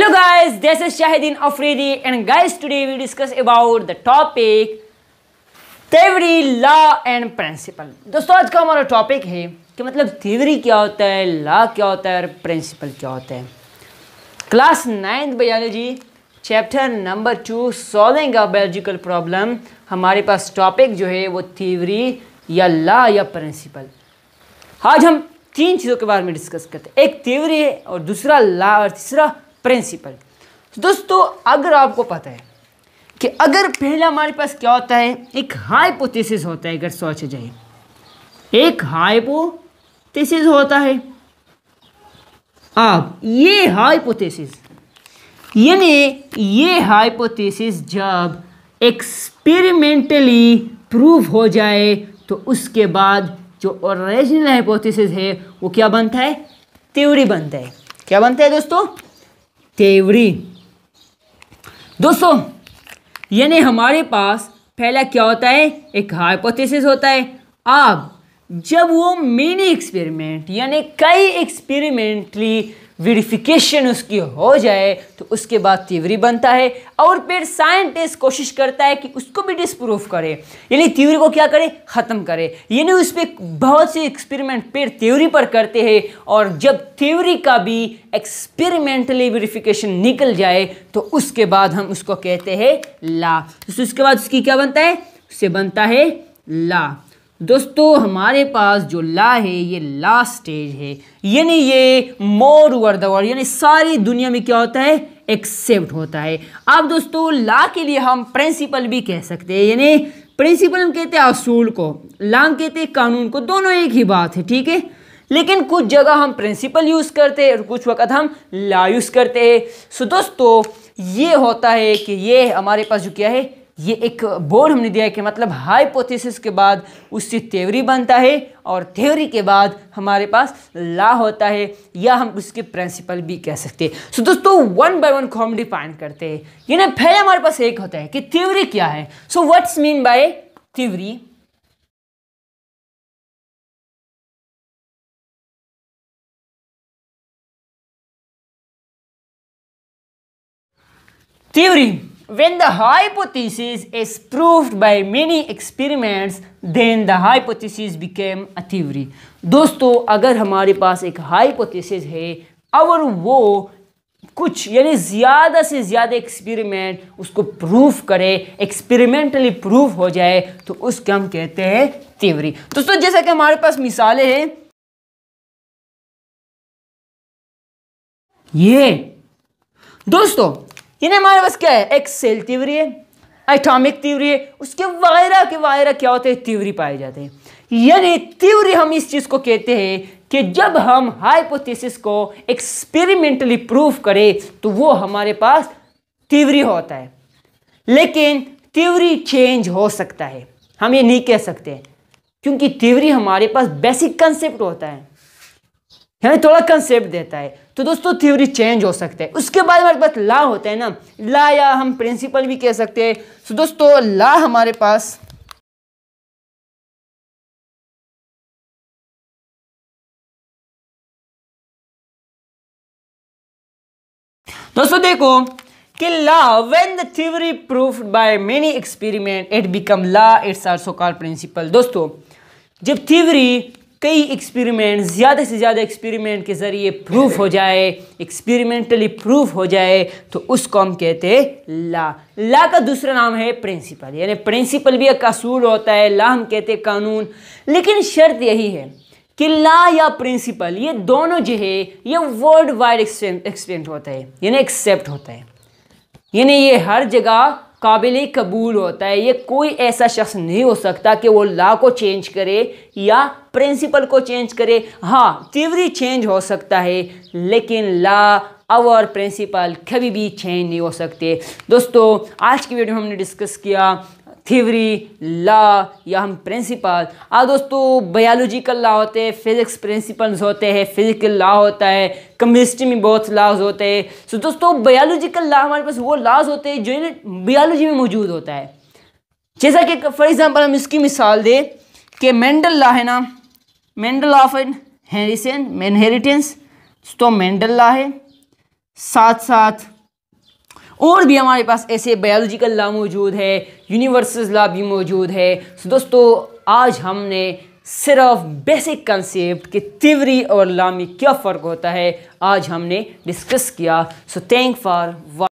Hello guys this is Shahideen Afridi and guys today we discuss about the topic theory law and principle दोस्तों आज का हमारा topic है कि मतलब तेवरी क्या होता है लॉ क्या होता है और प्रिंसिपल क्या होता है class ninth biology chapter number two solving a biological problem हमारे पास टॉपिक जो है वो थ्योरी या लॉ या प्रिंसिपल आज हम तीन चीज़ों के बारे में डिस्कस करते हैं एक थ्योरी है और दूसरा लॉ और तीसरा प्रिंसिपल दोस्तों अगर आपको पता है कि अगर पहले हमारे पास क्या होता है एक हाइपोथेसिस होता है अगर सोचा जाए एक हाइपोथेसिस होता है अब ये हाइपोथेसिस यानी ये हाइपोथेसिस जब एक्सपेरिमेंटली प्रूव हो जाए तो उसके बाद जो ओरिजिनल हाइपोथेसिस है वो क्या बनता है थ्योरी बनता है क्या बनता है दोस्तों तेवरी दोस्तों यानी हमारे पास पहला क्या होता है एक हाइपोथेसिस होता है अब जब वो मिनी एक्सपेरिमेंट यानी कई एक्सपेरिमेंटली वेरिफिकेशन उसकी हो जाए तो उसके बाद थ्योरी बनता है और फिर साइंटिस्ट कोशिश करता है कि उसको भी डिसप्रूव करे यानी थ्योरी को क्या करे ख़त्म करे यानी उस पर बहुत से एक्सपेरिमेंट फिर थ्योरी पर करते हैं और जब थ्योरी का भी एक्सपेरिमेंटली वेरिफिकेशन निकल जाए तो उसके बाद हम उसको कहते हैं ला तो उसके बाद उसकी क्या बनता है उससे बनता है ला दोस्तों हमारे पास जो ला है ये लास्ट स्टेज है यानी ये मोर ओवर द वर्ल्ड यानी सारी दुनिया में क्या होता है एक्सेप्ट होता है अब दोस्तों ला के लिए हम प्रिंसिपल भी कह सकते हैं यानी प्रिंसिपल हम कहते हैं असूल को लाम कहते हैं कानून को दोनों एक ही बात है ठीक है लेकिन कुछ जगह हम प्रिंसिपल यूज़ करते हैं और कुछ वक्त हम ला यूज़ करते हैं सो दोस्तों ये होता है कि ये हमारे पास जो क्या है ये एक बोर्ड हमने दिया है कि मतलब हाइपोथेसिस के बाद उससे थ्योरी बनता है और थ्योरी के बाद हमारे पास ला होता है या हम उसके प्रिंसिपल भी कह सकते हैं सो दोस्तों वन बाय वन को हम डिफाइन करते हैं यानी पहले हमारे पास एक होता है कि थ्योरी क्या है so what's mean by theory theory When the hypothesis is proved by many experiments, then the hypothesis became a theory. दोस्तों अगर हमारे पास एक hypothesis है और वो कुछ यानी ज़्यादा से ज़्यादा एक्सपेरिमेंट उसको प्रूफ करे एक्सपेरिमेंटली प्रूफ हो जाए तो उसके हम कहते हैं थ्योरी दोस्तों जैसा कि हमारे पास मिसालें हैं ये दोस्तों यानी हमारे पास क्या है एक सेल तिवरी है एटॉमिक तिवरी है उसके वायरा के वायरा क्या होते हैं तिवरी पाए जाते हैं यानी तिवरी हम इस चीज़ को कहते हैं कि जब हम हाइपोथेसिस को एक्सपेरिमेंटली प्रूफ करें तो वो हमारे पास तिवरी होता है लेकिन तिवरी चेंज हो सकता है हम ये नहीं कह सकते क्योंकि तिवरी हमारे पास बेसिक कंसेप्ट होता है यानी थोड़ा कंसेप्ट देता है तो दोस्तों थ्योरी चेंज हो सकता है उसके बाद हमारे पास ला होता है ना ला या हम प्रिंसिपल भी कह सकते हैं तो दोस्तों ला हमारे पास दोस्तों देखो कि law when the proof by many experiment it become law it's are so called principle दोस्तों जब थ्योरी कई एक्सपेरिमेंट ज़्यादा से ज़्यादा एक्सपेरिमेंट के ज़रिए प्रूफ हो जाए एक्सपेरिमेंटली प्रूफ हो जाए तो उसको हम कहते हैं ला ला का दूसरा नाम है प्रिंसिपल यानी प्रिंसिपल भी एक असूल होता है ला हम कहते हैं कानून लेकिन शर्त यही है कि ला या प्रिंसिपल ये दोनों जो है ये वर्ल्ड वाइड एक्सटेंड होता है यानी एक्सेप्ट होता है यानी ये हर जगह काबिल कबूल होता है ये कोई ऐसा शख्स नहीं हो सकता कि वो लॉ को चेंज करे या प्रिंसिपल को चेंज करे हाँ तीवरी चेंज हो सकता है लेकिन लॉ और प्रिंसिपल कभी भी चेंज नहीं हो सकते दोस्तों आज की वीडियो में हमने डिस्कस किया थ्योरी लॉ या हम प्रिंसिपल आ हाँ दोस्तों बायोलॉजिकल लॉ होते हैं फिजिक्स प्रिंसिपल्स होते हैं फिजिकल लॉ होता है केमिस्ट्री में बहुत लॉज होते हैं सो दोस्तों बायोलॉजिकल लॉ हमारे पास वो लॉज होते हैं जो बायोलॉजी में मौजूद होता है जैसा कि फॉर एग्जाम्पल हम इसकी मिसाल दें कि मेंडल लॉ है ना मेंडल ऑफ ऑफ हेरिसन इनहेरिटेंस तो मेंडल लॉ है साथ साथ और भी हमारे पास ऐसे बायोलॉजिकल लॉ मौजूद है यूनिवर्सल लॉ भी मौजूद है सो दोस्तों आज हमने सिर्फ बेसिक कंसेप्ट कि तिवरी और लॉ में क्या फ़र्क होता है आज हमने डिस्कस किया सो थैंक फॉर